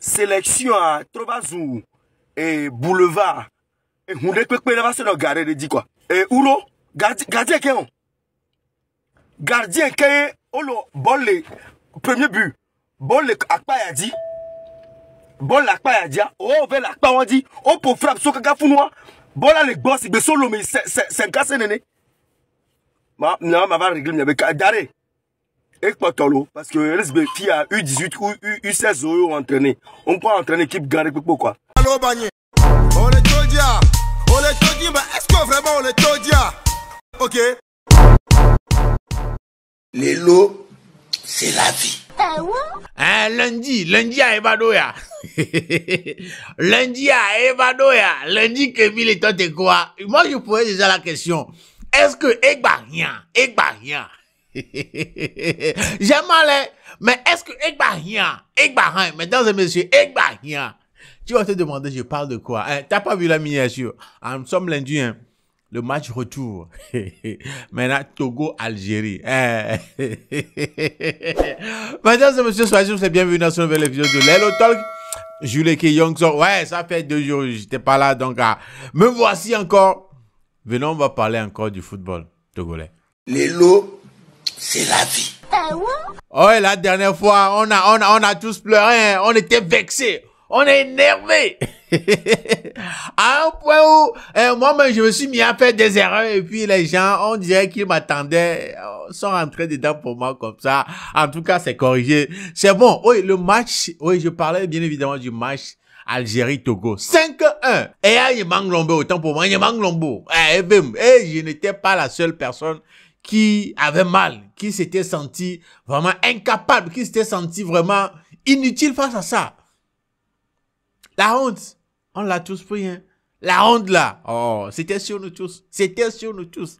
sélection à Trobazou et boulevard on hunde pepe na se de di quoi uro gardien on gardien qui olo bon le premier but bon le akpaya ah. oh, dit. di Bon dit. o ve peut dit. o po frappe so Bon funu le boss mi ma non ma va régler et parce que les qui a U18 ou U16 ont entraîné. On peut entraîner l'équipe Garé quoi? Allo Bagné, on est Todia, on est Todia, mais est-ce que vraiment on est Todia Ok. Les lots, c'est la vie. Eh hein, lundi, lundi à Ebadoya. lundi à Evadoya. Lundi, Kevin et toi, quoi Moi, je posais déjà la question. Est-ce que Egbarien, rien. J'aime aller, hein. mais est-ce que rien, Egba rien, mesdames et messieurs, rien. tu vas te demander, je parle de quoi hein? T'as pas vu la miniature hein, hein, Nous sommes lundi, hein? le match retour. Maintenant, Togo-Algérie. mesdames et messieurs, soyez les bienvenus dans ce nouvel épisode de Lelo Talk. Jules Youngson, ouais, ça fait deux jours, j'étais pas là, donc ah, me voici encore. Venons, on va parler encore du football togolais. Lelo c'est la vie. Oh, la dernière fois, on a, on a, on a tous pleuré, hein. on était vexés, on est énervés. à un point où eh, moi-même, je me suis mis à faire des erreurs et puis les gens, on dirait qu'ils m'attendaient, sont rentrés dedans pour moi comme ça. En tout cas, c'est corrigé. C'est bon. Oui, le match, oui, je parlais bien évidemment du match Algérie-Togo. 5-1. Et là, il manque l'ombre. autant pour moi, il manque l'ombre. et eh, je n'étais pas la seule personne qui avait mal, qui s'était senti vraiment incapable, qui s'était senti vraiment inutile face à ça. La honte, on l'a tous pris. Hein? La honte là, oh, c'était sur nous tous. C'était sur nous tous.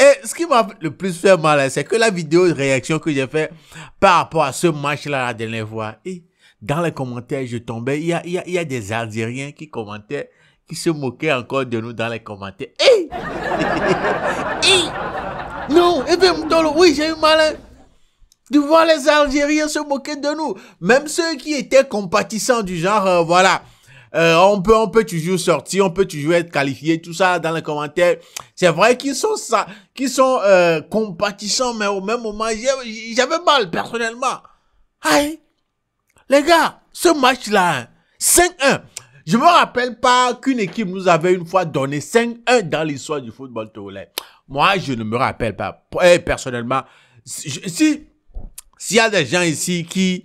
Et ce qui m'a le plus fait mal, c'est que la vidéo de réaction que j'ai fait par rapport à ce match-là la dernière fois, et dans les commentaires, je tombais. Il y a, y a, des Algériens qui commentaient, qui se moquaient encore de nous dans les commentaires. Et, et non, et Oui, j'ai eu mal. De voir les Algériens se moquer de nous. Même ceux qui étaient compatissants du genre, euh, voilà. Euh, on peut, on peut toujours sortir, on peut toujours être qualifié, tout ça dans les commentaires. C'est vrai qu'ils sont ça, qu'ils sont euh, compatissants, mais au même moment, j'avais mal personnellement. les gars, ce match-là, 5-1. Je me rappelle pas qu'une équipe nous avait une fois donné 5-1 dans l'histoire du football togolais. Moi, je ne me rappelle pas. Et euh, personnellement, si s'il y a des gens ici qui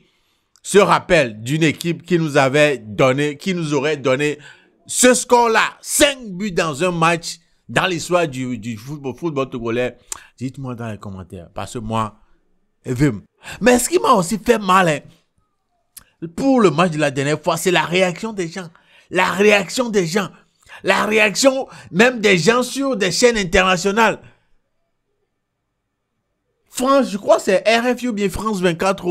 se rappellent d'une équipe qui nous avait donné, qui nous aurait donné ce score-là, 5 buts dans un match dans l'histoire du, du football, football togolais, dites-moi dans les commentaires. Parce que moi, mais ce qui m'a aussi fait mal, hein, pour le match de la dernière fois, c'est la réaction des gens. La réaction des gens la réaction même des gens sur des chaînes internationales. France, je crois c'est RFU ou bien France 24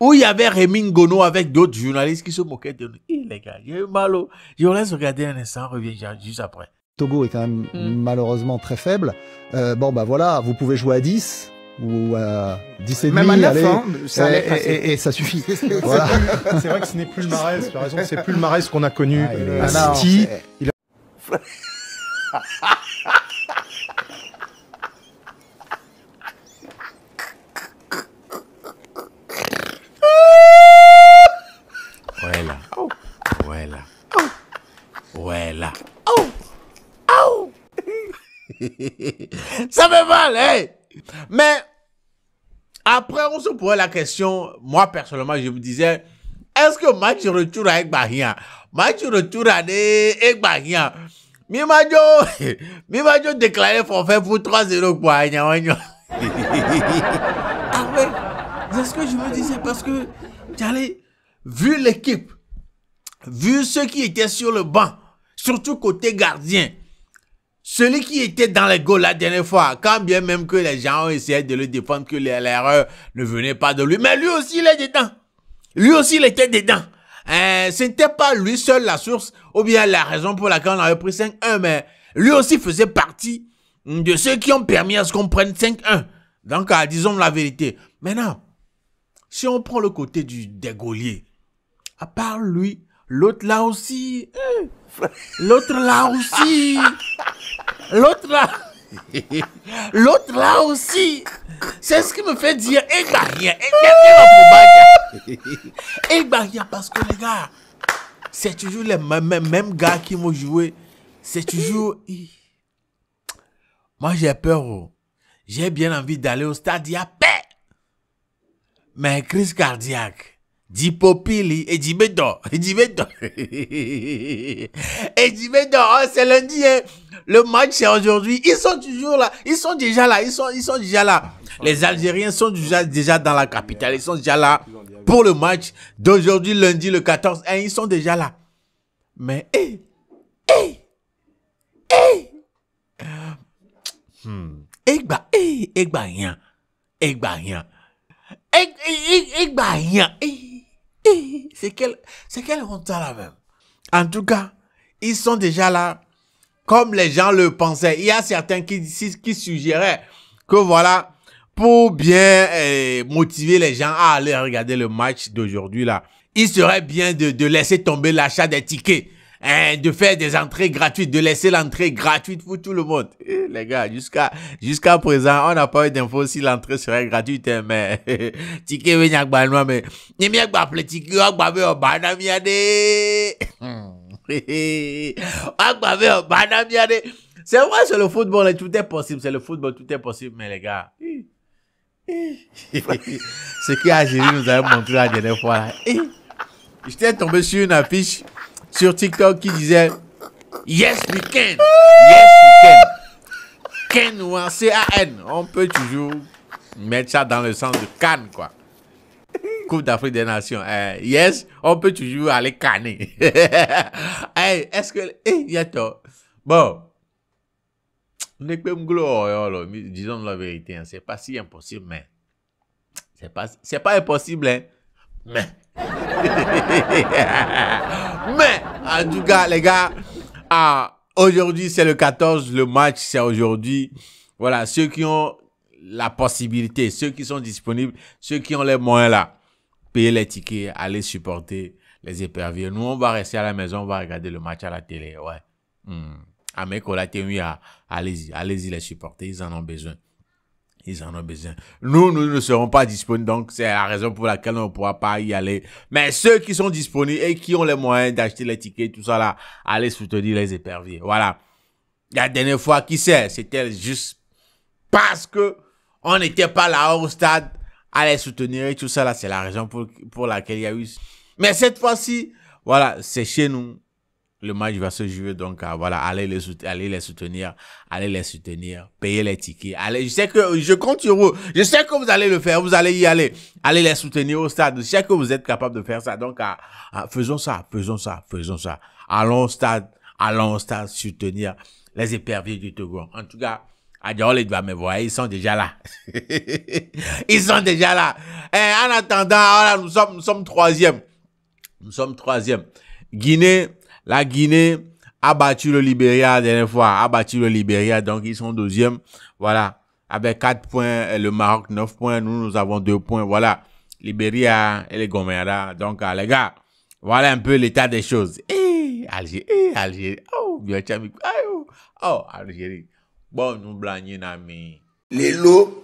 où il y avait Rémi N'Gono avec d'autres journalistes qui se moquaient de nous. Il les gars, j'ai eu mal au... Oh. Je laisse regarder un instant, reviens juste après. Togo est quand même mm. malheureusement très faible. Euh, bon bah voilà, vous pouvez jouer à 10, ou à 17 Même à 9, allez, ça hein, et, et, et, ça suffit. voilà. C'est vrai que ce n'est plus le marais, tu as raison, c'est plus le ce qu'on a connu. Ah, Ouais ah, City, non, il a... Ça fait mal, hey! Mais on se posait la question, moi personnellement, je me disais, est-ce que match retour avec Bahia Match retour avec Bahia. Mimajo, Mimajo déclaré forfait pour 3-0 pour ah ouais, c'est ce que je me disais parce que, j'allais, vu l'équipe, vu ceux qui étaient sur le banc, surtout côté gardien, celui qui était dans les goals la dernière fois, quand bien même que les gens ont essayé de le défendre, que l'erreur ne venait pas de lui, mais lui aussi il est dedans. Lui aussi il était dedans. Euh, ce n'était pas lui seul la source ou bien la raison pour laquelle on avait pris 5-1, mais lui aussi faisait partie de ceux qui ont permis à ce qu'on prenne 5-1. Donc, ah, disons la vérité. Maintenant, si on prend le côté du dégolier, à part lui, l'autre là aussi... Hein, L'autre là aussi. L'autre là. L'autre là aussi. C'est ce qui me fait dire, eh bah rien, eh bah eh rien, parce que les gars, c'est toujours les mêmes, gars qui m'ont joué. C'est toujours... Moi j'ai peur, oh. j'ai bien envie d'aller au stade, il y a paix. Mais crise cardiaque popili et Dibedo, et Dibedo, et Dibedo, oh, c'est lundi, hein. le match c'est aujourd'hui, ils sont toujours là, ils sont déjà là, ils sont, ils sont déjà là. Les Algériens sont déjà, déjà dans la capitale, ils sont déjà là pour le match d'aujourd'hui, lundi, le 14, hein, ils sont déjà là. Mais, hé, eh hé, eh, eh. Hmm. Egba, hé, eh, Egba, rien, Egba, rien, Egba, rien, C'est quelle, quel honte là même. En tout cas, ils sont déjà là comme les gens le pensaient. Il y a certains qui, qui suggéraient que voilà, pour bien eh, motiver les gens à aller regarder le match d'aujourd'hui là, il serait bien de, de laisser tomber l'achat des tickets Hein, de faire des entrées gratuites, de laisser l'entrée gratuite pour tout le monde. Eh, les gars, jusqu'à jusqu'à présent, on n'a pas eu d'infos si l'entrée serait gratuite, hein, mais mais ni bah, bah, C'est vrai, c'est le football, hein, tout est possible, c'est le football, tout est possible, mais les gars. Ce qui a géré nous avons montré la dernière fois. J'étais tombé sur une affiche sur TikTok qui disait Yes, we can. Yes, we can. Can, ou un C-A-N. On peut toujours mettre ça dans le sens de Cannes, quoi. Coupe d'Afrique des Nations. Eh, yes, on peut toujours aller canner. Eh, est-ce que. Eh, y a toi. Bon. Oh, disons la vérité, hein. c'est pas si impossible, mais. C'est pas, pas impossible, hein. Mais. Mais, en tout cas, les gars, ah, aujourd'hui, c'est le 14, le match, c'est aujourd'hui. Voilà, ceux qui ont la possibilité, ceux qui sont disponibles, ceux qui ont les moyens là, Payer les tickets, aller supporter les éperviers. Nous, on va rester à la maison, on va regarder le match à la télé, ouais. Hmm. Ah, on la ah, allez-y, allez-y les supporter, ils en ont besoin. Ils en ont besoin. Nous, nous ne serons pas disponibles, donc c'est la raison pour laquelle on ne pourra pas y aller. Mais ceux qui sont disponibles et qui ont les moyens d'acheter les tickets, tout ça là, allez soutenir les éperviers. Voilà. La dernière fois, qui sait, c'était juste parce que on n'était pas là au stade à les soutenir et tout ça là, c'est la raison pour, pour laquelle il y a eu. Mais cette fois-ci, voilà, c'est chez nous. Le match va se jouer donc ah, voilà, allez les, les soutenir, allez les soutenir, payer les tickets. Allez, je sais que je compte sur vous. Je sais que vous allez le faire, vous allez y aller. Allez les soutenir au stade. Je sais que vous êtes capable de faire ça. Donc ah, ah, faisons ça, faisons ça, faisons ça. Allons au stade, allons au stade soutenir les éperviers du Togo. En tout cas, les va me voir, ils sont déjà là. ils sont déjà là. Et eh, en attendant, nous sommes, nous sommes troisième. Nous sommes troisième. Guinée, la Guinée a battu le Libéria la dernière fois, a battu le Libéria, donc ils sont deuxième. Voilà, avec 4 points, le Maroc 9 points, nous, nous avons 2 points. Voilà, Libéria et les Gomera. Donc, ah, les gars, voilà un peu l'état des choses. Eh, Algérie, eh, Algérie. Oh, bien, ah, oh, oh, Algérie. Bon, nous blanchons, amis. Les lots,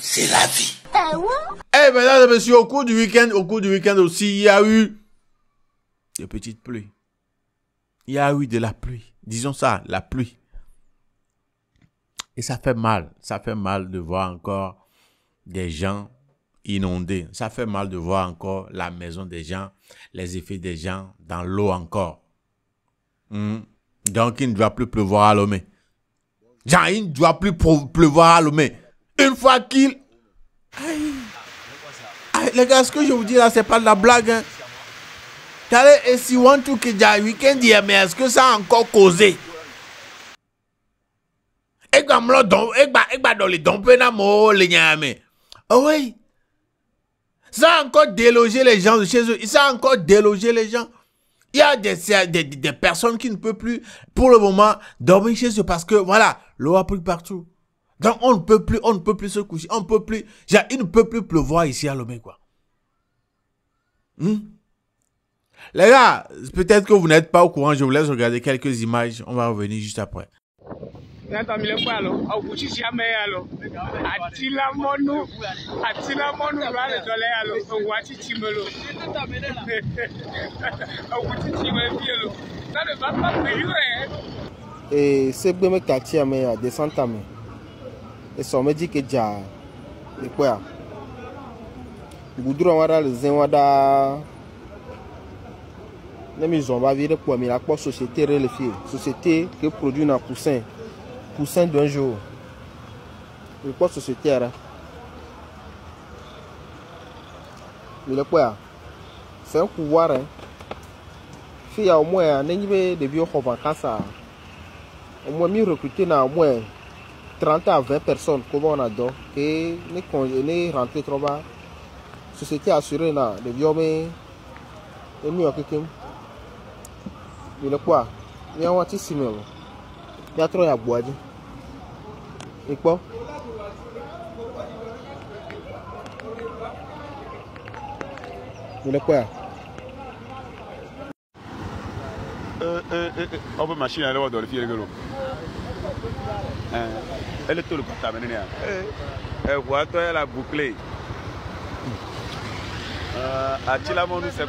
c'est la vie. Eh, Eh, mesdames et au cours du week-end, au cours du week-end aussi, il y a eu des petites pluies il y a oui de la pluie. Disons ça, la pluie. Et ça fait mal. Ça fait mal de voir encore des gens inondés. Ça fait mal de voir encore la maison des gens, les effets des gens dans l'eau encore. Hmm. Donc, il ne doit plus pleuvoir à l'homme. jean il ne doit plus pleuvoir à l'homme. Une fois qu'il... les gars, ce que je vous dis là, c'est pas de la blague. Hein et si Kija week-end mais est-ce que ça a encore causé Et dans les ah Ça encore délogé les gens de chez eux. Ça a encore délogé les gens. Il y a des, personnes qui ne peuvent plus, pour le moment, dormir chez eux parce que, voilà, l'eau a pris partout. Donc, on ne peut plus, on ne peut plus se coucher, on peut plus, il ne peut plus pleuvoir ici à Lomé, quoi. Hmm? Les gars, peut-être que vous n'êtes pas au courant, je vous laisse regarder quelques images, on va revenir juste après. Et me euh, dit que la maison va virer quoi la société relève société qui produit un coussin poussin d'un jour le quoi société hein. le quoi c'est un pouvoir hein a au moins un hein, niveau de vie au on ça au moins mieux recruter au moins 30 à 20 personnes comme on adore et les congénés rentrer trop bas société assurée là de vie mais et mieux meu Ilokuwa nye wɔtsi sime o miatrɔ yi agboa dzi ikpɔ Ilokuwa. ɔbɛ machine yɛrɛ é dɔri fi yɛrɛ ele o é ele tolu pata mɛ ne ya ɛwɔ atɔ yɛ la bukle atsilamɔnu sɛ.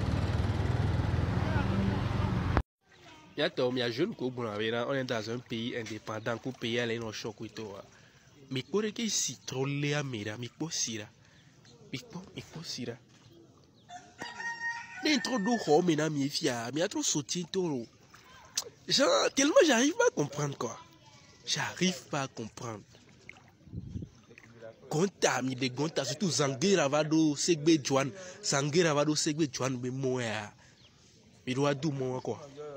ya to mi ajeune ko buna on est dans un pays indépendant coupé à ale no shoko Mais mi kore ke si trollea mira mi posira mi mi posira ne trop do ho mi na mi fia mi a trop soutien toro tellement j'arrive pas à comprendre quoi j'arrive pas à comprendre gonta mi de gonta surtout zangira va segbe juan zangira va segbe juan mais moi, ah. mi doit adu mo quoi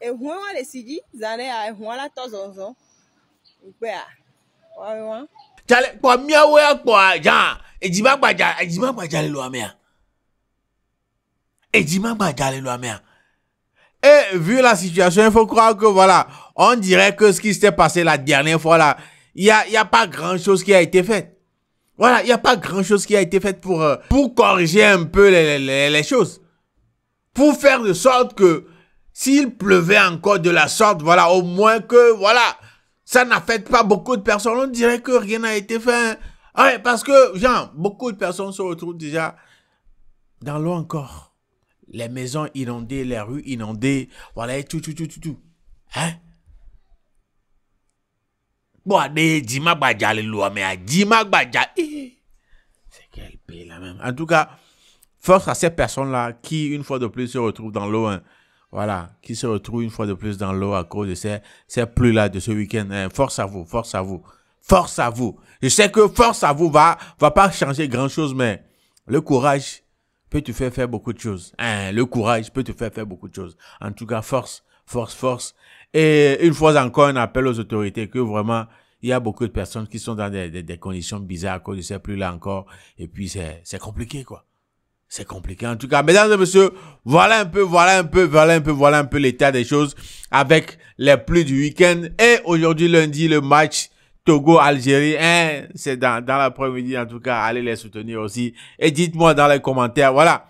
ya Et eh, vu la situation, il faut croire que voilà, on dirait que ce qui s'était passé la dernière fois là, il n'y a, y a pas grand chose qui a été faite. Voilà, il n'y a pas grand chose qui a été faite pour, euh, pour corriger un peu les, les, les, choses. Pour faire de sorte que s'il pleuvait encore de la sorte, voilà, au moins que, voilà, ça n'affecte pas beaucoup de personnes. On dirait que rien n'a été fait. Hein. Ah ouais, parce que, genre, beaucoup de personnes se retrouvent déjà dans l'eau encore. Les maisons inondées, les rues inondées, voilà, et tout, tout, tout, tout, tout. Hein? Bon, les mais c'est quel pays là même. En tout cas, force à ces personnes-là qui, une fois de plus, se retrouvent dans l'eau. Hein voilà, qui se retrouve une fois de plus dans l'eau à cause de ces, ces pluies-là de ce week-end. Eh, force à vous, force à vous, force à vous. Je sais que force à vous va, va pas changer grand-chose, mais le courage peut te faire faire beaucoup de choses. Eh, le courage peut te faire faire beaucoup de choses. En tout cas, force, force, force. Et une fois encore, un appel aux autorités que vraiment, il y a beaucoup de personnes qui sont dans des, des, des conditions bizarres à cause de ces pluies-là encore. Et puis, c'est compliqué, quoi. C'est compliqué. En tout cas, mesdames et messieurs, voilà un peu, voilà un peu, voilà un peu, voilà un peu l'état des choses avec les plus du week-end. Et aujourd'hui, lundi, le match Togo-Algérie. Hein, c'est dans, l'après-midi, en tout cas. Allez les soutenir aussi. Et dites-moi dans les commentaires, voilà,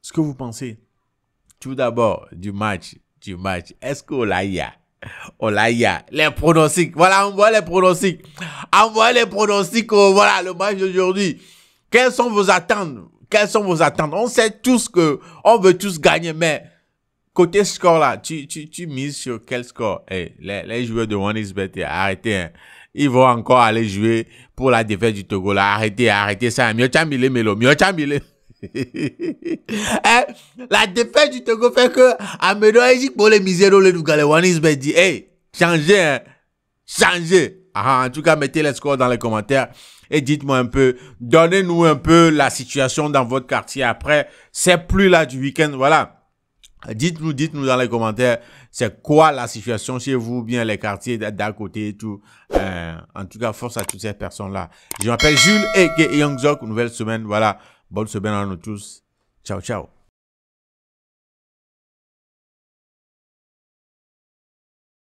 ce que vous pensez. Tout d'abord, du match, du match. Est-ce qu'Olaïa, Olaya, les pronostics. Voilà, on voit les pronostics. On voit les pronostics. Oh, voilà, le match d'aujourd'hui. Quelles sont vos attentes quelles sont vos attentes On sait tous que on veut tous gagner, mais côté score là, tu, tu, tu mises sur quel score hey, eh, les, les, joueurs de One Betty, eh, arrêtez. Hein. Ils vont encore aller jouer pour la défaite du Togo là. Arrêtez, arrêtez ça. Mieux Chambilé, Melo, mieux Chambilé. Eh, la défaite du Togo fait que Amedo dit pour les miséros, le One is dit, hey, changez, hein. changez. Ah, en tout cas, mettez les scores dans les commentaires et dites-moi un peu, donnez-nous un peu la situation dans votre quartier après. C'est plus là du week-end, voilà. Dites-nous, dites-nous dans les commentaires, c'est quoi la situation chez vous, bien les quartiers d'à côté et tout. Euh, en tout cas, force à toutes ces personnes-là. Je m'appelle Jules et Youngzok. Nouvelle semaine, voilà. Bonne semaine à nous tous. Ciao, ciao.